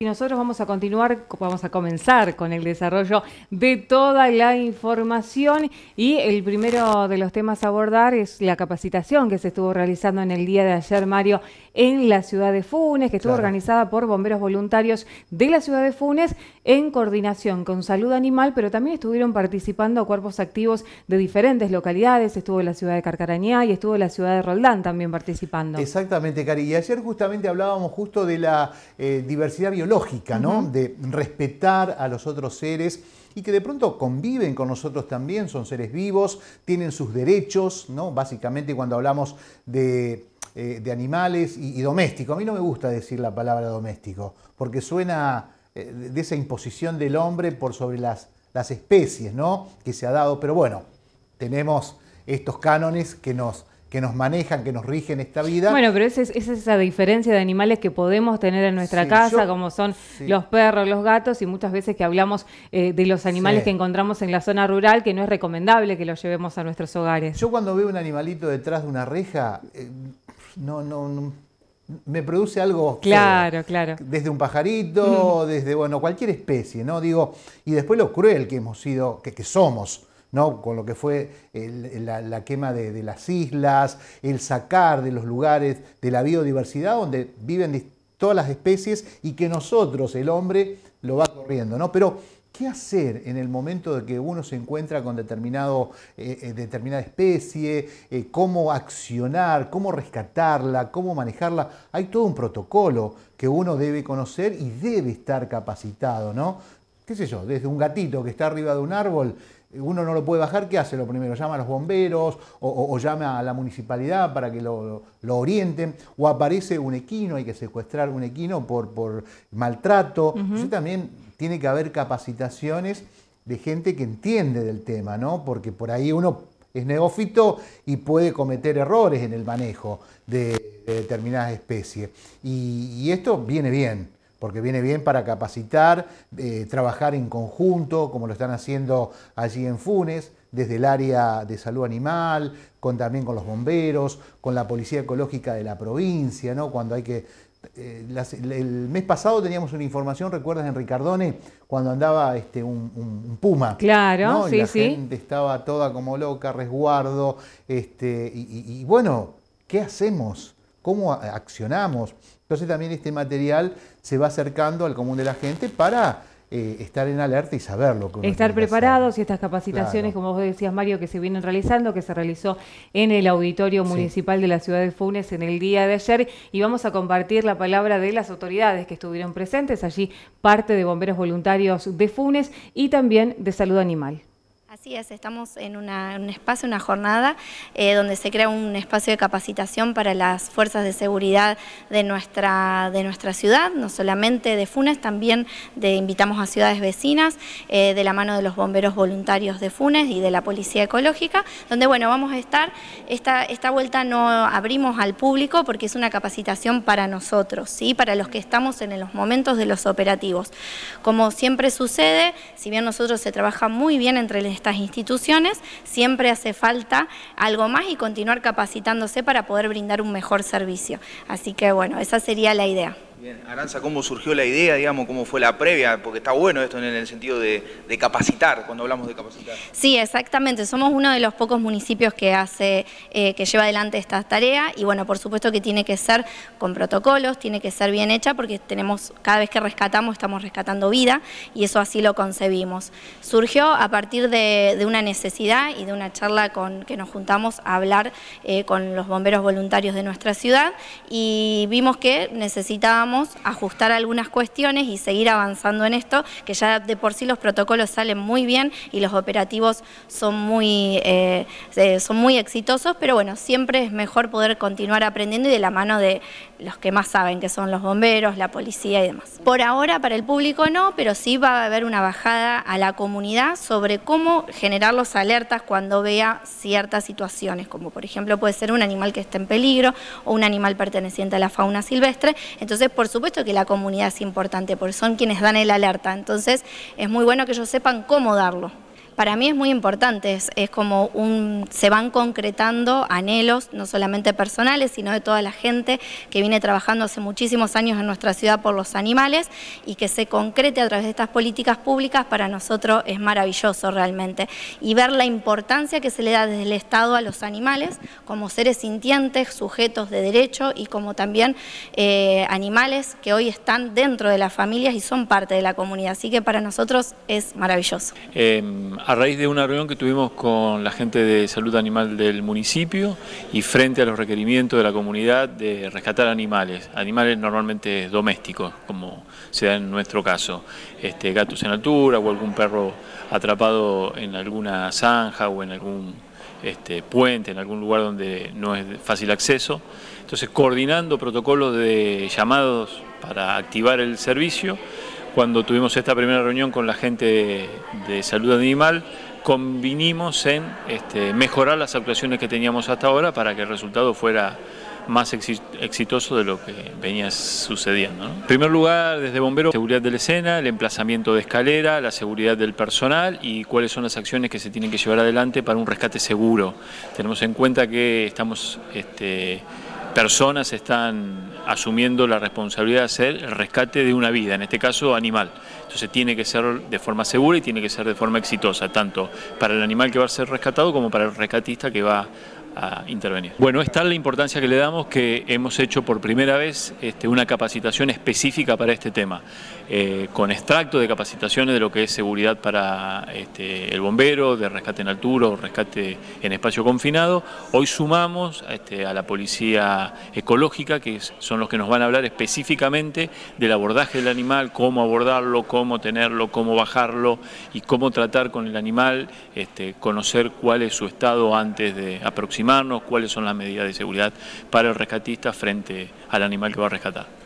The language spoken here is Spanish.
Y nosotros vamos a continuar, vamos a comenzar con el desarrollo de toda la información y el primero de los temas a abordar es la capacitación que se estuvo realizando en el día de ayer, Mario, en la ciudad de Funes, que estuvo organizada por bomberos voluntarios de la ciudad de Funes en coordinación con Salud Animal, pero también estuvieron participando cuerpos activos de diferentes localidades, estuvo la ciudad de Carcarañá y estuvo la ciudad de Roldán también participando. Exactamente, Cari, y ayer justamente hablábamos justo de la eh, diversidad biológica lógica, ¿no? De respetar a los otros seres y que de pronto conviven con nosotros también, son seres vivos, tienen sus derechos, ¿no? Básicamente cuando hablamos de, eh, animales y, doméstico. A mí no me gusta decir la palabra doméstico, porque suena eh, de esa imposición del hombre por sobre las, las especies, ¿no? Que se ha dado, pero bueno, tenemos estos cánones que nos que nos manejan, que nos rigen esta vida. Bueno, pero esa es, esa diferencia de animales que podemos tener en nuestra casa, como son los perros, los gatos, y muchas veces que hablamos eh, de los animales que encontramos en la zona rural, que no es recomendable que los llevemos a nuestros hogares. Yo cuando veo un animalito detrás de una reja, eh, no, no, me produce algo... Claro, claro. Desde un pajarito, desde, bueno, cualquier especie, ¿no? Digo, y después lo cruel que hemos sido, que, que somos ¿no? con lo que fue la, quema de, las islas, el sacar de los lugares de la biodiversidad donde viven todas las especies y que nosotros, el hombre, lo va corriendo. ¿no? Pero, ¿qué hacer en el momento de que uno se encuentra con determinado, eh, eh, determinada especie? Eh, ¿Cómo accionar? ¿Cómo rescatarla? ¿Cómo manejarla? Hay todo un protocolo que uno debe conocer y debe estar capacitado, ¿no? qué sé yo, desde un gatito que está arriba de un árbol, uno no lo puede bajar, ¿qué hace lo primero? Llama a los bomberos o, llama a la municipalidad para que lo, orienten, o aparece un equino, hay que secuestrar un equino por, maltrato. también tiene que haber capacitaciones de gente que entiende del tema, ¿no? Porque por ahí uno es neófito y puede cometer errores en el manejo de, determinadas especies. y esto viene bien porque viene bien para capacitar, eh, trabajar en conjunto, como lo están haciendo allí en Funes, desde el área de salud animal, también con los bomberos, con la policía ecológica de la provincia, ¿no? cuando hay que... Eh, el mes pasado teníamos una información, recuerdas, en Ricardone, cuando andaba este, un, puma. Claro, la gente estaba toda como loca, resguardo. Este, y, y bueno, ¿qué hacemos? cómo accionamos. Entonces también este material se va acercando al común de la gente para eh, estar en alerta y saberlo. Estar preparados y estas capacitaciones, como vos decías, Mario, que se vienen realizando, que se realizó en el Auditorio Municipal de la Ciudad de Funes en el día de ayer. Y vamos a compartir la palabra de las autoridades que estuvieron presentes allí, parte de bomberos voluntarios de Funes y también de Salud Animal. Así estamos en, un espacio, una jornada, eh, donde se crea un espacio de capacitación para las fuerzas de seguridad de nuestra, de nuestra ciudad, no solamente de Funes, también invitamos a ciudades vecinas, eh, de la mano de los bomberos voluntarios de Funes y de la Policía Ecológica, donde bueno, vamos a estar, esta, esta vuelta no abrimos al público porque es una capacitación para nosotros, ¿sí? para los que estamos en los momentos de los operativos. Como siempre sucede, si bien nosotros se trabaja muy bien entre estas instituciones, siempre hace falta algo más y continuar capacitándose para poder brindar un mejor servicio. Así que bueno, esa sería la idea. Bien, Aranza, ¿cómo surgió la idea, digamos, cómo fue la previa? Porque está bueno esto en el sentido de, capacitar, cuando hablamos de capacitar. Sí, exactamente. Somos uno de los pocos municipios que hace, eh, que lleva adelante esta tarea y bueno, por supuesto que tiene que ser con protocolos, tiene que ser bien hecha porque tenemos, cada vez que rescatamos, estamos rescatando vida y eso así lo concebimos. Surgió a partir de, una necesidad y de una charla con que nos juntamos a hablar eh, con los bomberos voluntarios de nuestra ciudad y vimos que necesitábamos ajustar algunas cuestiones y seguir avanzando en esto, que ya de por sí los protocolos salen muy bien y los operativos son muy, eh, eh, son muy exitosos, pero bueno, siempre es mejor poder continuar aprendiendo y de la mano de los que más saben, que son los bomberos, la policía y demás. Por ahora para el público no, pero sí va a haber una bajada a la comunidad sobre cómo generar los alertas cuando vea ciertas situaciones, como por ejemplo puede ser un animal que esté en peligro o un animal perteneciente a la fauna silvestre. Entonces, por supuesto que la comunidad es importante, porque son quienes dan el alerta. Entonces, es muy bueno que ellos sepan cómo darlo para mí es muy importante, es, como un, se van concretando anhelos, no solamente personales, sino de toda la gente que viene trabajando hace muchísimos años en nuestra ciudad por los animales y que se concrete a través de estas políticas públicas, para nosotros es maravilloso realmente. Y ver la importancia que se le da desde el Estado a los animales como seres sintientes, sujetos de derecho y como también eh, animales que hoy están dentro de las familias y son parte de la comunidad. Así que para nosotros es maravilloso. Em, a raíz de una reunión que tuvimos con la gente de salud animal del municipio y frente a los requerimientos de la comunidad de rescatar animales, animales normalmente domésticos, como se da en nuestro caso, este, gatos en altura o algún perro atrapado en alguna zanja o en algún este, puente, en algún lugar donde no es fácil acceso. Entonces, coordinando protocolos de llamados para activar el servicio, cuando tuvimos esta primera reunión con la gente de, salud animal, convinimos en este, mejorar las actuaciones que teníamos hasta ahora para que el resultado fuera más exitoso de lo que venía sucediendo. En primer lugar, desde bomberos, seguridad de la escena, el emplazamiento de escalera, la seguridad del personal y cuáles son las acciones que se tienen que llevar adelante para un rescate seguro. Tenemos en cuenta que estamos... Este, personas están asumiendo la responsabilidad de hacer el rescate de una vida, en este caso animal. Entonces tiene que ser de forma segura y tiene que ser de forma exitosa, tanto para el animal que va a ser rescatado como para el rescatista que va intervenir. Bueno, es tal la importancia que le damos que hemos hecho por primera vez este, una capacitación específica para este tema, eh, con extracto de capacitaciones de lo que es seguridad para este, el bombero, de rescate en altura o rescate en espacio confinado. Hoy sumamos este, a la policía ecológica, que son los que nos van a hablar específicamente del abordaje del animal, cómo abordarlo, cómo tenerlo, cómo bajarlo y cómo tratar con el animal, conocer cuál es su estado antes de aproximar cuáles son las medidas de seguridad para el rescatista frente al animal que va a rescatar.